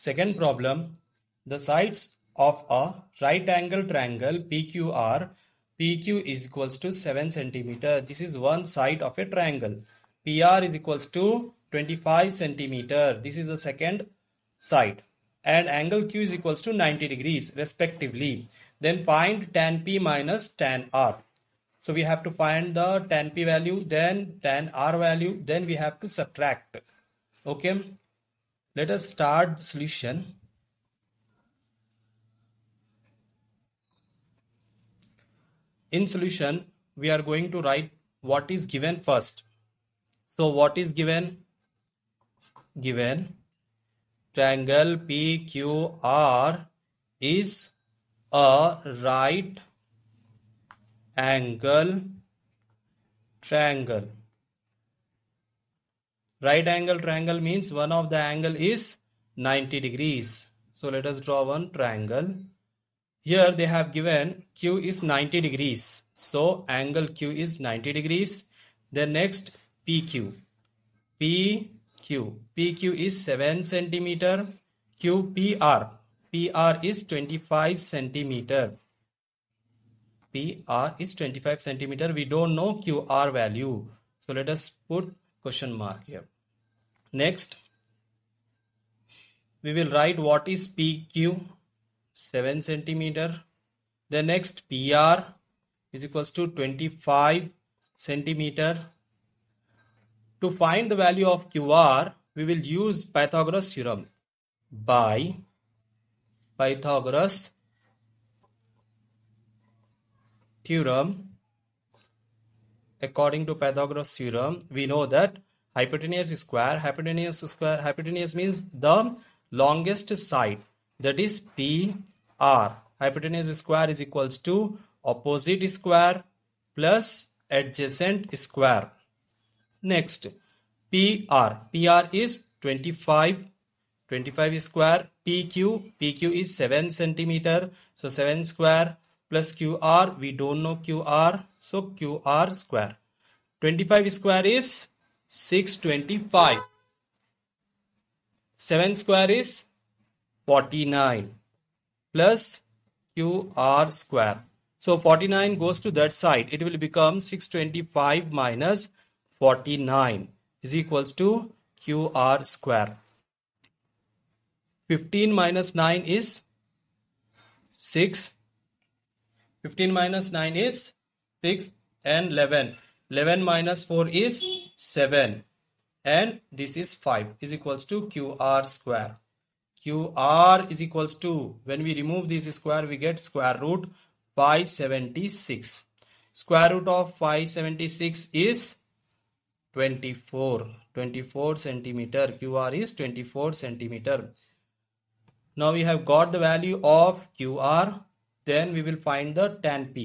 Second problem, the sides of a right angle triangle PQR, PQ is equals to 7 centimeter. This is one side of a triangle. PR is equals to 25 centimeter. This is the second side. And angle Q is equals to 90 degrees respectively. Then find tan P minus tan R. So we have to find the tan P value, then tan R value, then we have to subtract. Okay. Let us start the solution. In solution, we are going to write what is given first. So what is given? Given triangle PQR is a right angle triangle right angle triangle means one of the angle is 90 degrees so let us draw one triangle here they have given q is 90 degrees so angle q is 90 degrees then next pq pq pq is 7 centimeter qpr pr is 25 centimeter pr is 25 centimeter we don't know qr value so let us put question mark here. Next, we will write what is PQ 7 centimeter. The next PR is equals to 25 centimeter. To find the value of QR, we will use Pythagoras theorem by Pythagoras theorem according to Pythagoras theorem, we know that hypotenuse square, hypotenuse square, hypotenuse means the longest side that is PR. Hypotenuse square is equals to opposite square plus adjacent square. Next, PR. PR is 25 25 square pq pq is 7 centimeter so 7 square plus QR. We don't know QR. So QR square. 25 square is 625. 7 square is 49 plus QR square. So 49 goes to that side. It will become 625 minus 49 is equals to QR square. 15 minus 9 is 6. 15 minus 9 is 6 and 11. 11 minus 4 is 7 and this is 5 is equals to qr square. qr is equals to when we remove this square we get square root pi 76. Square root of pi 76 is 24 24 centimeter qr is 24 centimeter now we have got the value of qr then we will find the tan p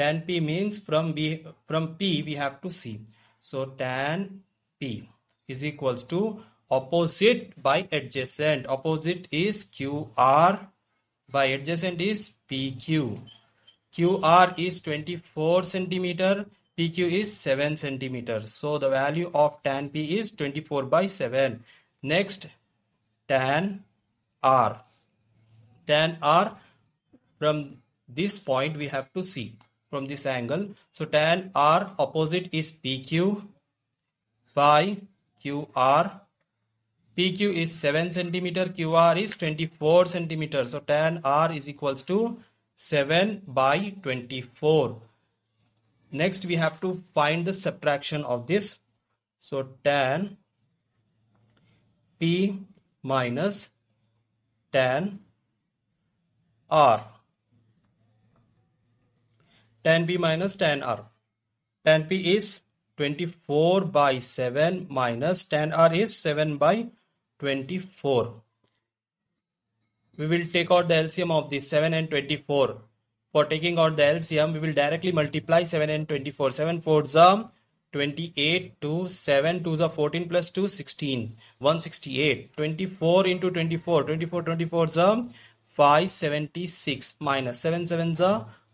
tan p means from b from p we have to c so tan p is equals to opposite by adjacent opposite is qr by adjacent is pq qr is 24 centimeter pq is 7 centimeter so the value of tan p is 24 by 7 next tan r tan r from this point we have to see from this angle so tan r opposite is pq by qr pq is 7 centimeter qr is 24 centimeter so tan r is equals to 7 by 24 next we have to find the subtraction of this so tan p minus tan r 10 p minus r. 10 p is 24 by 7 minus r is 7 by 24. We will take out the LCM of the 7 and 24. For taking out the LCM, we will directly multiply 7 and 24. 7 4s are 28 to 7 to the 14 plus 2 16 168 24 into 24 24 24 is 576 minus 7 is are